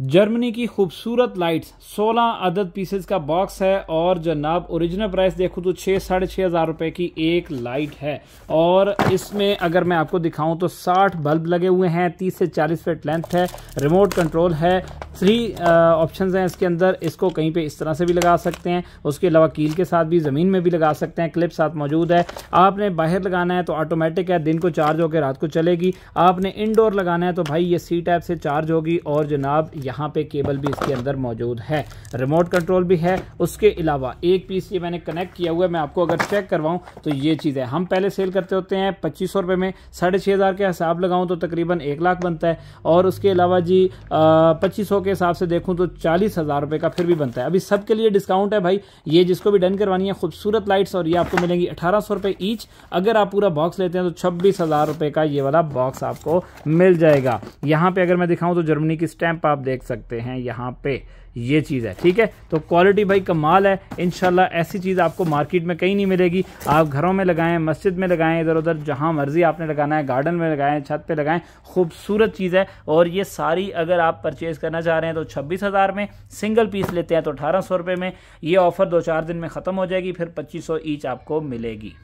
Germany की खूबसूरत lights 16 अदद पीसेस का बॉक्स है और जनाब ओरिजिनल प्राइस देखूँ तो छः साढ़े छः हज़ार रुपये की एक लाइट है और इसमें अगर मैं आपको दिखाऊं तो 60 बल्ब लगे हुए हैं 30 से 40 फीट लेंथ है रिमोट कंट्रोल है थ्री ऑप्शन uh, हैं इसके अंदर इसको कहीं पे इस तरह से भी लगा सकते हैं उसके अलावा कील के साथ भी ज़मीन में भी लगा सकते हैं क्लिप साथ मौजूद है आपने बाहर लगाना है तो ऑटोमेटिक है दिन को चार्ज होकर रात को चलेगी आपने इनडोर लगाना है तो भाई ये सी टाइप से चार्ज होगी और जनाब यहाँ पर केबल भी इसके अंदर मौजूद है रिमोट कंट्रोल भी है उसके अलावा एक पीस ये मैंने कनेक्ट किया हुआ है मैं आपको अगर चेक करवाऊँ तो ये चीज़ है हम पहले सेल करते होते हैं पच्चीस सौ में साढ़े छः हज़ार के हिसाब लगाऊँ तो तकरीबन एक लाख बनता है और उसके अलावा जी uh, पच्चीस सौ के हिसाब से देखूँ तो चालीस हज़ार रुपये का फिर भी बनता है अभी सबके लिए डिस्काउंट है भाई ये जिसको भी डन करवानी है खूबसूरत लाइट्स और ये आपको मिलेंगी अठारह सौ रुपये ईच अगर आप पूरा बॉक्स लेते हैं तो छब्बीस हज़ार रुपये का ये वाला बॉक्स आपको मिल जाएगा यहाँ पर अगर मैं दिखाऊँ तो जर्मनी की स्टैंप आप देख सकते हैं यहाँ पर ये चीज़ है ठीक है तो क्वालिटी भाई कमाल है इन ऐसी चीज़ आपको मार्केट में कहीं नहीं मिलेगी आप घरों में लगाएं मस्जिद में लगाएं इधर उधर जहाँ मर्जी आपने लगाना है गार्डन में लगाएं छत पे लगाएं खूबसूरत चीज़ है और ये सारी अगर आप परचेज़ करना चाह रहे हैं तो छब्बीस हज़ार में सिंगल पीस लेते हैं तो अठारह सौ रुपये में ये ऑफ़र दो चार दिन में ख़त्म हो जाएगी फिर पच्चीस सौ ईच आपको मिलेगी